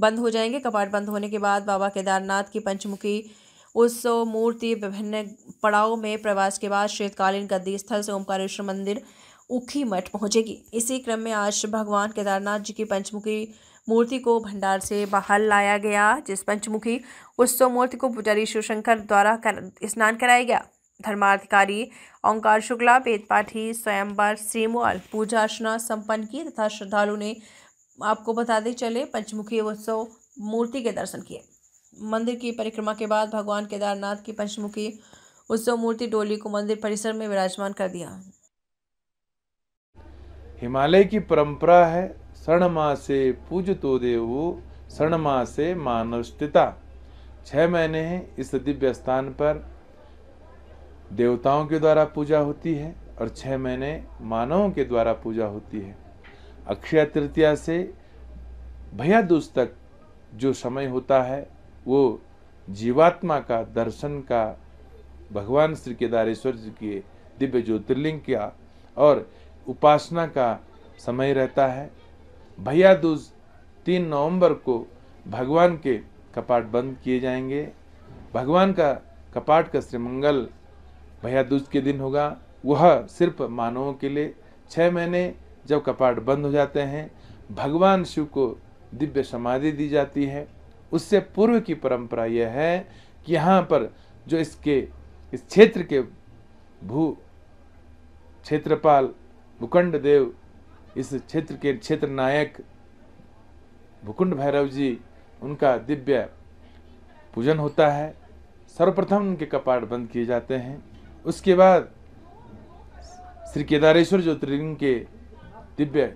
बंद हो जाएंगे कपाट बंद होने के बाद बाबा केदारनाथ की पंचमुखी उस मूर्ति विभिन्न पड़ाव में प्रवास के बाद शीतकालीन गद्दी स्थल से ओमकारेश्वर मंदिर उखी मठ पहुंचेगी इसी क्रम में आज भगवान केदारनाथ जी की पंचमुखी मूर्ति को भंडार से बाहर लाया गया जिस पंचमुखी उत्सव मूर्ति को पुजारी शिवशंकर द्वारा कर, स्नान कराया गया धर्माधिकारी ओंकार शुक्ला वेदपाठी स्वयंवर श्रीमोल पूजा अर्चना संपन्न की तथा श्रद्धालु ने आपको बता दें चले पंचमुखी उत्सव मूर्ति के दर्शन किए मंदिर की परिक्रमा के बाद भगवान केदारनाथ की पंचमुखी उत्सव मूर्ति डोली को मंदिर परिसर में विराजमान कर दिया हिमालय की परंपरा है शर्णमा से पूज तो देवो शर्णमा से मानव स्थिता महीने हैं इस दिव्य स्थान पर देवताओं के द्वारा पूजा होती है और छह महीने मानवों के द्वारा पूजा होती है अक्षय तृतीया से भयादुष तक जो समय होता है वो जीवात्मा का दर्शन का भगवान श्री केदारेश्वर जी के दिव्य ज्योतिर्लिंग का और उपासना का समय रहता है भैयादूज तीन नवंबर को भगवान के कपाट बंद किए जाएंगे भगवान का कपाट का श्रीमंगल भैयादूज के दिन होगा वह सिर्फ मानवों के लिए छः महीने जब कपाट बंद हो जाते हैं भगवान शिव को दिव्य समाधि दी जाती है उससे पूर्व की परंपरा यह है कि यहाँ पर जो इसके इस क्षेत्र के भू क्षेत्रपाल भूखंड देव इस क्षेत्र के क्षेत्र नायक भूकुंड भैरव जी उनका दिव्य पूजन होता है सर्वप्रथम उनके कपाट बंद किए जाते हैं उसके बाद श्री केदारेश्वर ज्योतिर्लिंग के दिव्य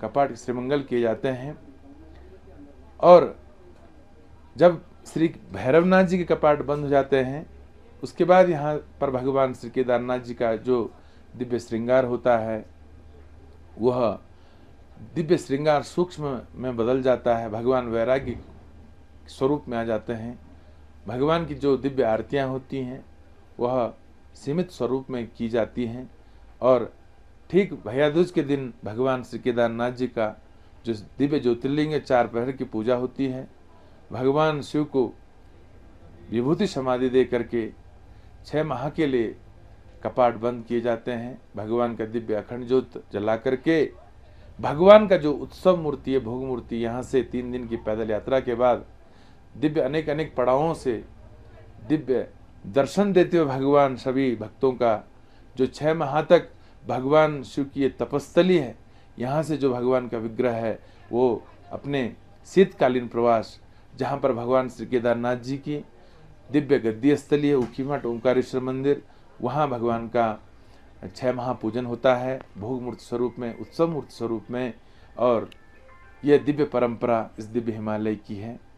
कपाट श्रीमंगल किए जाते हैं और जब श्री भैरवनाथ जी के कपाट बंद हो जाते हैं उसके बाद यहाँ पर भगवान श्री केदारनाथ जी का जो दिव्य श्रृंगार होता है वह दिव्य श्रृंगार सूक्ष्म में बदल जाता है भगवान वैराग्य स्वरूप में आ जाते हैं भगवान की जो दिव्य आरतियाँ होती हैं वह सीमित स्वरूप में की जाती हैं और ठीक भैयादूज के दिन भगवान श्री केदारनाथ जी का जो दिव्य ज्योतिर्लिंग चार पहर की पूजा होती है भगवान शिव को विभूति समाधि दे करके छः माह के लिए कपाट बंद किए जाते हैं भगवान का दिव्य अखंड ज्योत जला करके भगवान का जो उत्सव मूर्ति है भोग मूर्ति यहाँ से तीन दिन की पैदल यात्रा के बाद दिव्य अनेक अनेक पड़ावों से दिव्य दर्शन देते हुए भगवान सभी भक्तों का जो छः माह तक भगवान शिव की ये तपस्थली है यहाँ से जो भगवान का विग्रह है वो अपने शीतकालीन प्रवास जहाँ पर भगवान श्री केदारनाथ जी की दिव्य गद्दी स्थलीय है उखीमठ ओंकारेश्वर मंदिर वहाँ भगवान का छः माह पूजन होता है भोग मूर्त स्वरूप में उत्सव मूर्त स्वरूप में और यह दिव्य परंपरा इस दिव्य हिमालय की है